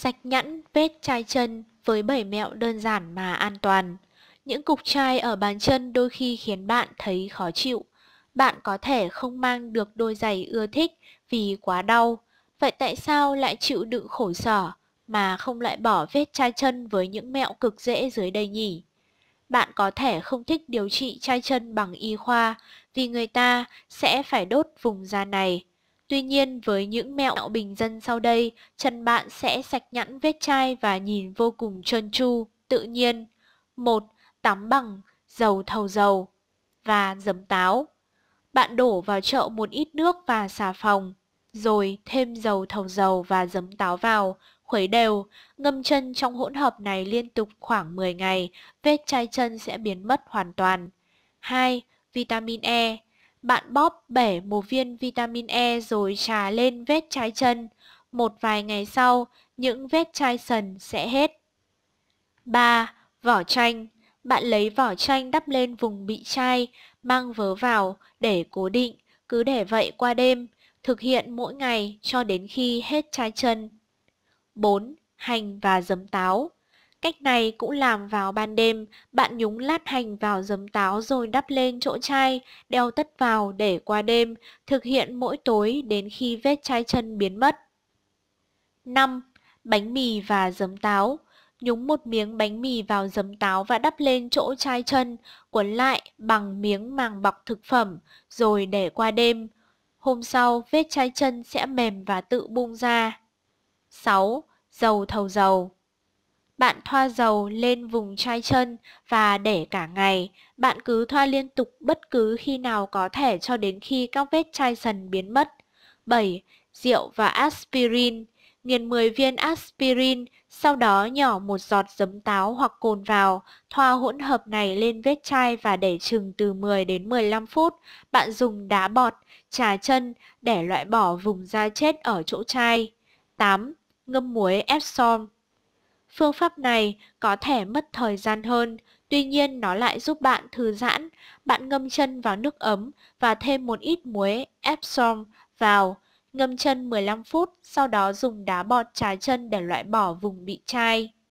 sạch nhẵn vết chai chân với bảy mẹo đơn giản mà an toàn. Những cục chai ở bàn chân đôi khi khiến bạn thấy khó chịu. Bạn có thể không mang được đôi giày ưa thích vì quá đau. Vậy tại sao lại chịu đựng khổ sở mà không lại bỏ vết chai chân với những mẹo cực dễ dưới đây nhỉ? Bạn có thể không thích điều trị chai chân bằng y khoa vì người ta sẽ phải đốt vùng da này Tuy nhiên với những mẹo bình dân sau đây, chân bạn sẽ sạch nhẵn vết chai và nhìn vô cùng trơn tru, tự nhiên. 1. Tắm bằng dầu thầu dầu và giấm táo. Bạn đổ vào chậu một ít nước và xà phòng, rồi thêm dầu thầu dầu và giấm táo vào, khuấy đều, ngâm chân trong hỗn hợp này liên tục khoảng 10 ngày, vết chai chân sẽ biến mất hoàn toàn. 2. Vitamin E bạn bóp bẻ một viên vitamin E rồi trà lên vết chai chân. Một vài ngày sau, những vết chai sần sẽ hết. 3. Vỏ chanh Bạn lấy vỏ chanh đắp lên vùng bị chai, mang vớ vào để cố định, cứ để vậy qua đêm, thực hiện mỗi ngày cho đến khi hết chai chân. 4. Hành và giấm táo Cách này cũng làm vào ban đêm, bạn nhúng lát hành vào giấm táo rồi đắp lên chỗ chai, đeo tất vào để qua đêm, thực hiện mỗi tối đến khi vết chai chân biến mất. 5. Bánh mì và giấm táo Nhúng một miếng bánh mì vào giấm táo và đắp lên chỗ chai chân, cuốn lại bằng miếng màng bọc thực phẩm, rồi để qua đêm. Hôm sau, vết chai chân sẽ mềm và tự bung ra. 6. Dầu thầu dầu bạn thoa dầu lên vùng chai chân và để cả ngày. Bạn cứ thoa liên tục bất cứ khi nào có thể cho đến khi các vết chai sần biến mất. 7. Rượu và aspirin Nghiền 10 viên aspirin, sau đó nhỏ một giọt giấm táo hoặc cồn vào, thoa hỗn hợp này lên vết chai và để chừng từ 10 đến 15 phút. Bạn dùng đá bọt, trà chân để loại bỏ vùng da chết ở chỗ chai. 8. Ngâm muối Epsom Phương pháp này có thể mất thời gian hơn, tuy nhiên nó lại giúp bạn thư giãn. Bạn ngâm chân vào nước ấm và thêm một ít muối Epsom vào. Ngâm chân 15 phút, sau đó dùng đá bọt trà chân để loại bỏ vùng bị chai.